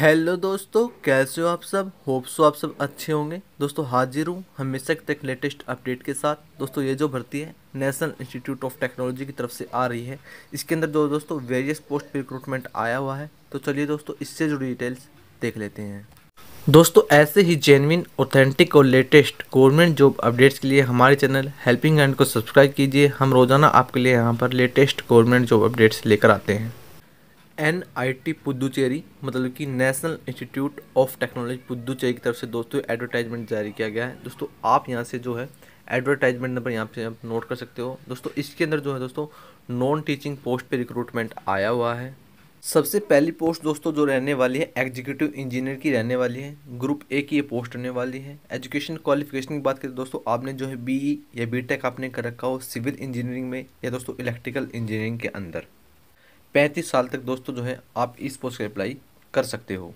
hello दोस्तों कैसे हो आप सब होप सो आप सब अच्छे होंगे दोस्तों हाजिर हूँ हमेशा की तक लेटेस्ट अपडेट के साथ दोस्तों ये जो भर्ती है नेशनल इंस्टीट्यूट ऑफ टेक्नोलॉजी की तरफ से आ रही है इसके अंदर जो दोस्तों वेरियस पोस्ट पर रिक्रूटमेंट आया हुआ है तो चलिए दोस्तों इससे जुड़ी डिटेल्स देख लेते हैं दोस्तों ऐसे ही जेनविन ऑथेंटिक और लेटेस्ट गवर्नमेंट जॉब अपडेट्स के लिए हमारे चैनल हेल्पिंग हैंड को सब्सक्राइब कीजिए हम रोज़ाना आपके लिए यहाँ पर लेटेस्ट गवर्नमेंट जॉब अपडेट्स लेकर आते हैं एन आई टी पुदुचेरी मतलब कि national institute of technology Puducherry की तरफ से दोस्तों एडवर्टाइजमेंट जारी किया गया है दोस्तों आप यहाँ से जो है एडवर्टाइजमेंट नंबर यहाँ पे आप नोट कर सकते हो दोस्तों इसके अंदर जो है दोस्तों नॉन टीचिंग पोस्ट पे रिक्रूटमेंट आया हुआ है सबसे पहली पोस्ट दोस्तों जो रहने वाली है एग्जीक्यूटिव इंजीनियर की रहने वाली है ग्रुप ए की ये पोस्ट रहने वाली है एजुकेशन क्वालिफिकेशन की बात करें दोस्तों आपने जो है बी e या बी आपने कर रखा हो सिविल इंजीनियरिंग में या दोस्तों इलेक्ट्रिकल इंजीनियरिंग के अंदर पैंतीस साल तक दोस्तों जो है आप इस पोस्ट का अप्लाई कर सकते हो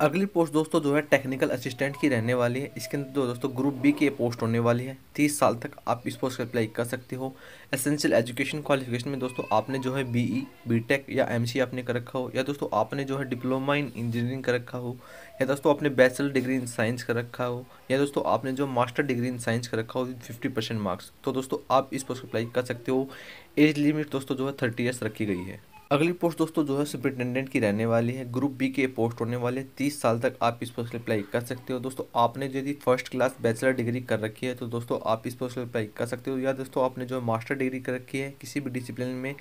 अगली पोस्ट दोस्तों जो है टेक्निकल असिस्टेंट की रहने वाली है इसके अंदर जो दोस्तों ग्रुप बी की पोस्ट होने वाली है तीस साल तक आप इस पोस्ट का अप्लाई कर सकते हो एसेंशियल एजुकेशन क्वालिफिकेशन में दोस्तों आपने जो है बीई बीटेक e, या एमसी आपने कर रखा हो या दोस्तों आपने जो है डिप्लोमा इन इंजीनियरिंग कर रखा हो या दोस्तों आपने बैचलर डिग्री इन साइंस कर रखा हो या दोस्तों आपने जो मास्टर डिग्री इन साइंस कर रखा हो फिफ्टी परसेंट मार्क्स तो दोस्तों आप इस पोस्ट अप्लाई कर सकते हो एज लिमिट दोस्तों जो है थर्टी ईयर्स रखी गई है अगली पोस्ट दोस्तों जो है सुप्रिंटेंडेंट की रहने वाली है ग्रुप बी के पोस्ट होने वाले हैं तीस साल तक आप इस पोस्ट अप्लाई कर सकते हो दोस्तों आपने यदि फर्स्ट क्लास बैचलर डिग्री कर रखी है तो दोस्तों आप इस पोस्ट अप्लाई कर सकते हो या दोस्तों आपने जो मास्टर डिग्री कर रखी है किसी भी डिसिप्लिन में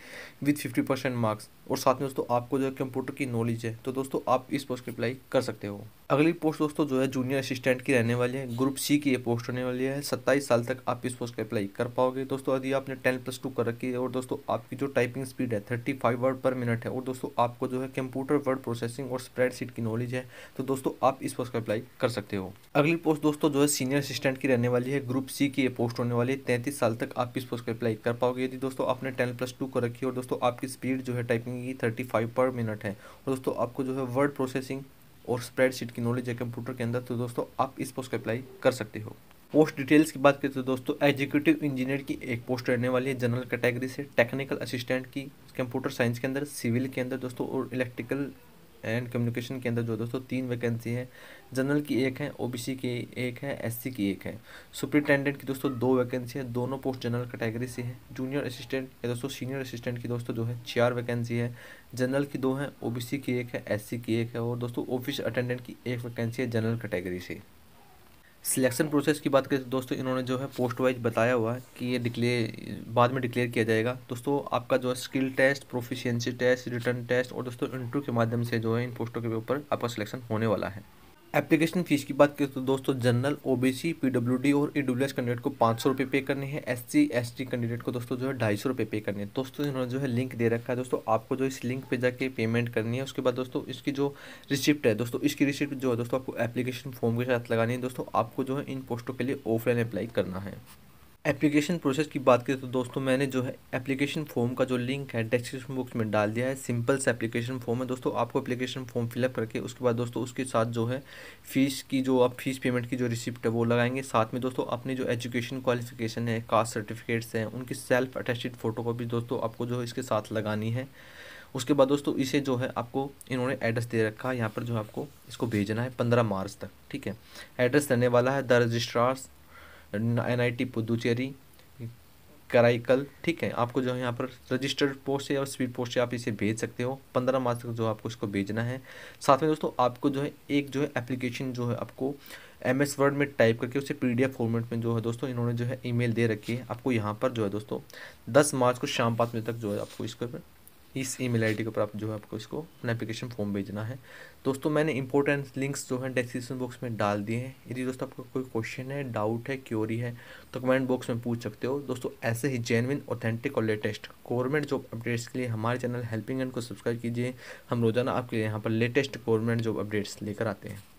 विथ फिफ्टी परसेंट मार्क्स और साथ में दोस्तों आपको जो है कंप्यूटर की नॉलेज है तो दोस्तों आप इस पोस्ट की अप्लाई कर सकते हो अगली पोस्ट दोस्तों जो है जूनियर असिस्टेंट की रहने वाली है ग्रुप सी की ये पोस्ट होने वाली है सत्ताईस साल तक आप इस पोस्ट की अप्लाई कर पाओगे दोस्तों यदि आपने टेन प्लस टू कर रखी है और दोस्तों आपकी जो टाइपिंग स्पीड है thirty five word per minute है और दोस्तों आपको जो है कंप्यूटर वर्ड प्रोसेसिंग और स्प्रेडशीट की नॉलेज है तो दोस्तों आप इस पोस्ट का अप्लाई कर सकते हो अगली पोस्ट दोस्तों जो है सीनियर असिस्टेंट की रहने वाली है ग्रुप सी की ये पोस्ट होने वाली है तैंतीस साल तक आप इस पोस्ट का अप्लाई कर पाओगे यदि दोस्तों आपने टेन प्लस टू को रखी और दोस्तों आपकी स्पीड जो है टाइपिंग की थर्टी फाइव पर मिनट है और दोस्तों आपको जो है वर्ड प्रोसेसिंग और स्प्रेडशीट की नॉलेज है कंप्यूटर के अंदर तो दोस्तों आप इस पोस्ट का अप्लाई कर सकते हो पोस्ट डिटेल्स की बात करें तो दोस्तों एग्जीक्यूटिव इंजीनियर की एक पोस्ट रहने वाली है जनरल कैटेगरी से टेक्निकल असिस्टेंट की कंप्यूटर साइंस के अंदर सिविल के अंदर दोस्तों और इलेक्ट्रिकल एंड कम्युनिकेशन के अंदर जो दोस्तों तीन वैकेंसी है जनरल की एक है ओबीसी की एक है एससी की एक है सुपरिटेंडेंट की दोस्तों दो वैकेंसी है दोनों पोस्ट जनरल कैटेगरी से है जूनियर असिस्टेंट या दोस्तों सीनियर असिस्टेंट की दोस्तों जो है चार वैकेंसी है जनरल की दो है ओबीसी की एक है एससी की एक है और दोस्तों ऑफिस अटेंडेंट की एक वैकेंसी है जनरल कैटेगरी से सिलेक्शन प्रोसेस की बात करें तो दोस्तों इन्होंने जो है पोस्ट वाइज बताया हुआ है कि ये डिक्लेयर बाद में डिक्लेयर किया जाएगा दोस्तों आपका जो है skill test proficiency test return test और दोस्तों इंटरव्यू के माध्यम से जो है इन पोस्टों के ऊपर आपका सिलेक्शन होने वाला है एप्लीकेशन फ़ीस की बात करें तो दोस्तों जनरल ओबीसी पीडब्ल्यूडी और ईडब्ल्यूएस कैंडिडेट को पाँच सौ रुपये पे करने हैं एससी एसटी कैंडिडेट को दोस्तों जो है ढाई सौ रुपये पे करने हैं दोस्तों इन्होंने जो है लिंक दे रखा है दोस्तों आपको जो इस लिंक पे जाके पेमेंट करनी है उसके बाद दोस्तों इसकी जो रिसिप्ट है दोस्तों इसकी रिसिप्ट जो है दोस्तों आपको एप्लीकेशन फॉर्म के साथ लगानी है दोस्तों आपको जो है इन पोस्टों के लिए ऑफलाइन अप्लाई करना है एप्लीकेशन प्रोसेस की बात करें तो दोस्तों मैंने जो है एप्लीकेशन फॉर्म का जो लिंक है डिस्क्रिप्शन बॉक्स में डाल दिया है सिंपल से एप्लीकेशन फॉर्म है दोस्तों आपको एप्लीकेशन फॉर्म फिलअप करके उसके बाद दोस्तों उसके साथ जो है फीस की जो आप फीस पेमेंट की जो रिसिप्ट है वो लगाएंगे साथ में दोस्तों अपनी जो एजुकेशन क्वालिफिकेशन है कास्ट सर्टिफिकेट्स हैं उनकी सेल्फ अटेस्टेड फ़ोटो कॉपी दोस्तों आपको जो है इसके साथ लगानी है उसके बाद दोस्तों इसे जो है आपको इन्होंने एड्रेस दे रखा है यहाँ पर जो है आपको इसको भेजना है पंद्रह मार्च तक ठीक है एड्रेस देने वाला है the registrars N I T Puducherry Karaikal ठीक है आपको जो है यहाँ पर रजिस्टर्ड पोस्ट या स्पीड पोस्ट से आप इसे भेज सकते हो पंद्रह मार्च तक जो आपको इसको भेजना है साथ में दोस्तों आपको जो है एक जो है एप्लीकेशन जो है आपको एम एस वर्ड में टाइप करके उसे पी डी एफ फॉर्मेट में जो है दोस्तों इन्होंने जो है ईमेल दे रखी है आपको यहाँ पर जो है दोस्तों दस मार्च को शाम पाँच बजे तक जो है आपको इसके इस ईमेल आईडी ऊपर आप जो है आपको इसको अपना एप्लीकेशन फॉर्म भेजना है दोस्तों मैंने इंपॉर्टेंट लिंक्स जो है डिस्क्रिप्शन बॉक्स में डाल दिए हैं यदि दोस्तों आपका कोई क्वेश्चन है डाउट है क्योरी है तो कमेंट बॉक्स में पूछ सकते हो दोस्तों ऐसे ही जेनविन ऑथेंटिक और लेटेस्ट गवर्नमेंट जॉब अपडेट्स के लिए हमारे चैनल हेल्पिंग एंड को सब्सक्राइब कीजिए हम रोजाना आपके लिए यहाँ पर लेटेस्ट गवर्नमेंट जॉब अपडेट्स लेकर आते हैं